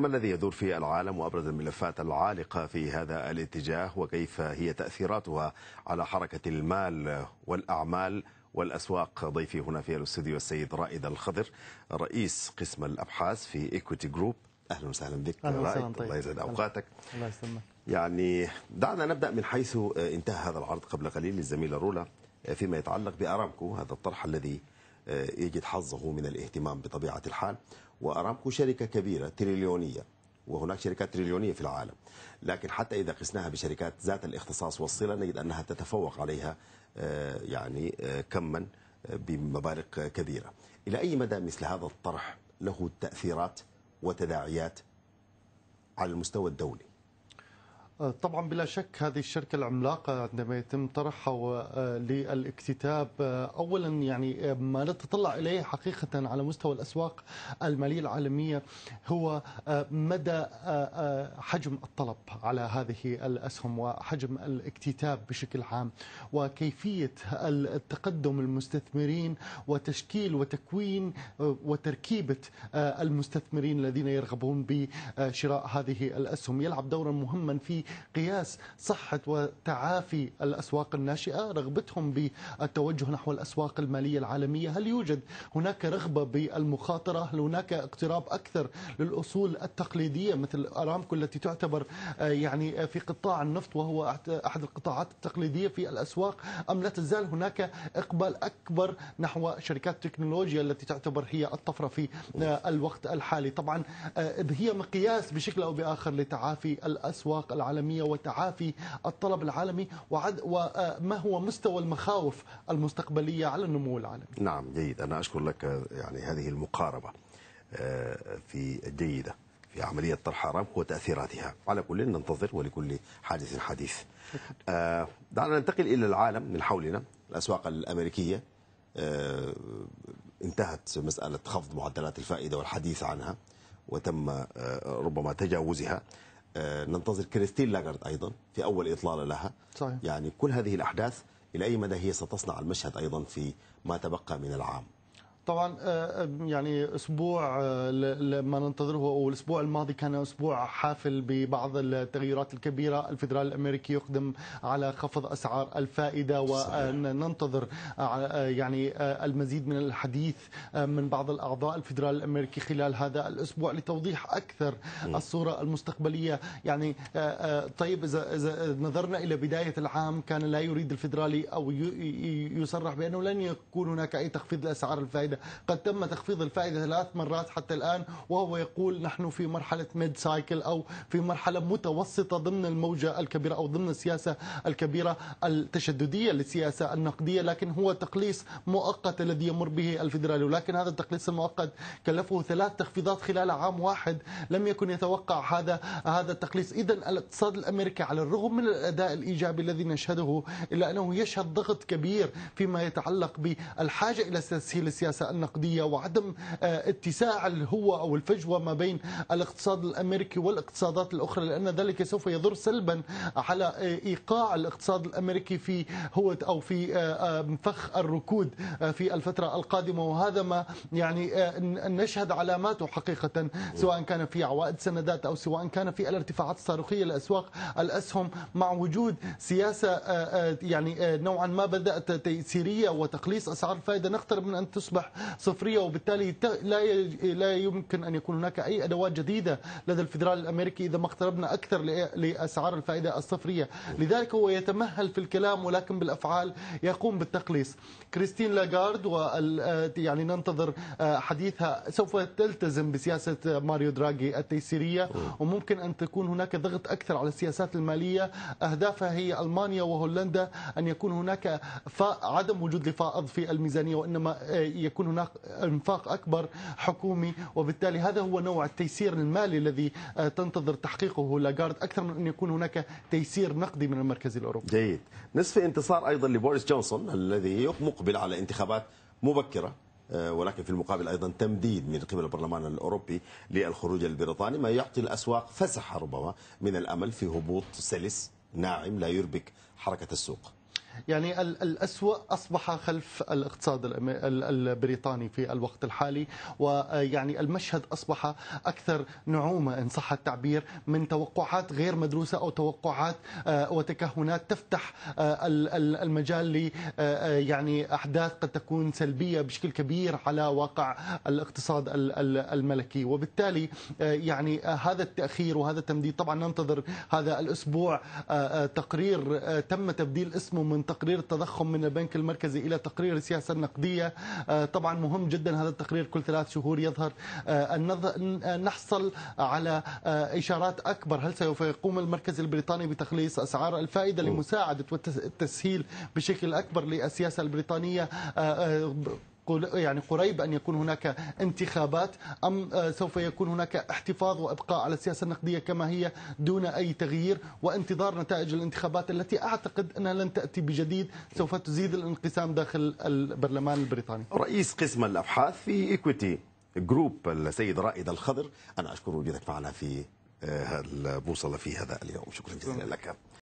ما الذي يدور في العالم وأبرز الملفات العالقة في هذا الاتجاه وكيف هي تأثيراتها على حركة المال والأعمال والأسواق ضيفي هنا في الاستوديو السيد رائد الخضر رئيس قسم الأبحاث في إيكوتي جروب أهلا وسهلا بك أهلا رائد طيب. الله يسعد أوقاتك الله يسلمك يعني دعنا نبدأ من حيث آه، انتهى هذا العرض قبل قليل للزميلة رولا آه، فيما يتعلق بأرامكو هذا الطرح الذي آه، يجد حظه من الاهتمام بطبيعة الحال وأرامكو شركة كبيرة تريليونية وهناك شركات تريليونية في العالم لكن حتى إذا قسناها بشركات ذات الاختصاص والصلة نجد أنها تتفوق عليها آه، يعني آه، كما بمبالغ كبيرة إلى أي مدى مثل هذا الطرح له تأثيرات وتداعيات على المستوى الدولي طبعا بلا شك هذه الشركة العملاقة عندما يتم طرحها آه، للاكتتاب آه، أولا يعني آه، ما نتطلع إليه حقيقة على مستوى الأسواق المالية العالمية هو مدى حجم الطلب على هذه الأسهم وحجم الاكتتاب بشكل عام وكيفية التقدم المستثمرين وتشكيل وتكوين وتركيبة المستثمرين الذين يرغبون بشراء هذه الأسهم يلعب دورا مهما في قياس صحة وتعافي الأسواق الناشئة رغبتهم بالتوجه نحو الأسواق المالية العالمية هل يوجد هناك رغبة بالمخاطرة هل هناك اقتراب أكثر للأصول التقليدية مثل أرامكو التي تعتبر آه، يعني آه، في قطاع النفط وهو أحد القطاعات التقليدية في الأسواق أم لا تزال هناك إقبال أكبر نحو شركات التكنولوجيا التي تعتبر هي الطفرة في آه، الوقت الحالي طبعا هي مقياس بشكل أو بآخر لتعافي الأسواق العالمية العالمية وتعافي الطلب العالمي وما آه، هو مستوى المخاوف المستقبلية على النمو العالمي نعم جيد أنا أشكر لك آه، يعني هذه المقاربة آه، في جيدة في عملية طرح أرامكو وتأثيراتها على كل ننتظر ولكل حادث حديث دعنا ننتقل إلى العالم من حولنا الأسواق الأمريكية انتهت مسألة خفض معدلات الفائدة والحديث عنها وتم ربما تجاوزها آه، ننتظر كريستين لاغارد أيضا في أول إطلالة لها صحيح. يعني كل هذه الأحداث إلى أي مدى هي ستصنع المشهد أيضا في ما تبقى من العام طبعا آه، آه، يعني اسبوع آه، لما ننتظره والاسبوع الماضي كان اسبوع حافل ببعض التغييرات الكبيره، الفدرال الامريكي يقدم على خفض اسعار الفائده وننتظر يعني المزيد من الحديث من بعض الاعضاء الفدرال الامريكي خلال هذا الاسبوع لتوضيح اكثر الصوره المستقبليه، يعني طيب اذا اذا نظرنا الى بدايه العام كان لا يريد الفدرالي او يصرح بانه لن يكون هناك اي تخفيض لاسعار الفائده الفائدة قد تم تخفيض الفائدة ثلاث مرات حتى الآن وهو يقول نحن في مرحلة ميد سايكل أو في مرحلة متوسطة ضمن الموجة الكبيرة أو ضمن السياسة الكبيرة التشددية للسياسة النقدية لكن هو تقليص مؤقت الذي يمر به الفيدرالي ولكن هذا التقليص المؤقت كلفه ثلاث تخفيضات خلال عام واحد لم يكن يتوقع هذا هذا التقليص إذا الاقتصاد الأمريكي على الرغم من الأداء الإيجابي الذي نشهده إلا أنه يشهد ضغط كبير فيما يتعلق بالحاجة إلى تسهيل السياسة النقدية وعدم آه، اتساع الهوة أو الفجوة ما بين الاقتصاد الأمريكي والاقتصادات الأخرى لأن ذلك سوف يضر سلبا على آه، إيقاع الاقتصاد الأمريكي في هوة أو في آه، فخ الركود في الفترة القادمة وهذا ما يعني نشهد علاماته حقيقة سواء كان في عوائد سندات أو سواء كان في الارتفاعات الصاروخية لأسواق الأسهم مع وجود سياسة يعني نوعا ما بدأت تيسيرية وتقليص أسعار الفائدة نقترب من أن تصبح صفرية وبالتالي لا لا يمكن أن يكون هناك أي أدوات جديدة لدى الفدرال الأمريكي إذا ما اقتربنا أكثر لأسعار الفائدة الصفرية لذلك هو يتمهل في الكلام ولكن بالأفعال يقوم بالتقليص كريستين لاغارد وال يعني ننتظر آه، حديثها سوف تلتزم بسياسة ماريو دراجي التيسيرية وممكن أن تكون هناك ضغط أكثر على السياسات المالية أهدافها هي ألمانيا وهولندا أن يكون هناك عدم وجود لفائض في الميزانية وإنما آه، يكون يكون هناك انفاق اكبر حكومي وبالتالي هذا هو نوع التيسير المالي الذي آه، تنتظر تحقيقه لاغارد اكثر من ان يكون هناك تيسير نقدي من المركز الاوروبي. جيد، نصف انتصار ايضا لبوريس جونسون الذي مقبل على انتخابات مبكره آه، ولكن في المقابل ايضا تمديد من قبل البرلمان الاوروبي للخروج البريطاني ما يعطي الاسواق فسحه ربما من الامل في هبوط سلس ناعم لا يربك حركه السوق. يعني الأسوأ أصبح خلف الاقتصاد البريطاني في الوقت الحالي ويعني المشهد أصبح أكثر نعومة إن صح التعبير من توقعات غير مدروسة أو توقعات آه، وتكهنات تفتح آه، المجال ل آه، يعني أحداث قد تكون سلبية بشكل كبير على واقع الاقتصاد الملكي وبالتالي يعني هذا التأخير وهذا التمديد طبعا ننتظر هذا الأسبوع تقرير تم تبديل اسمه من من تقرير التضخم من البنك المركزي إلى تقرير السياسة النقدية آه، طبعا مهم جدا هذا التقرير كل ثلاث شهور يظهر ان آه، آه، نحصل على إشارات أكبر هل سوف يقوم المركز البريطاني بتخليص أسعار الفائدة لمساعدة والتسهيل بشكل أكبر للسياسة البريطانية يعني قريب أن يكون هناك انتخابات أم آه، سوف يكون هناك احتفاظ وإبقاء على السياسة النقدية كما هي دون أي تغيير وانتظار نتائج الانتخابات التي أعتقد أنها لن تأتي بجديد سوف تزيد الانقسام داخل البرلمان البريطاني رئيس قسم الأبحاث في إيكويتي جروب السيد رائد الخضر أنا أشكره وجودك معنا في آه، البوصلة في هذا اليوم شكرا جزيلا لك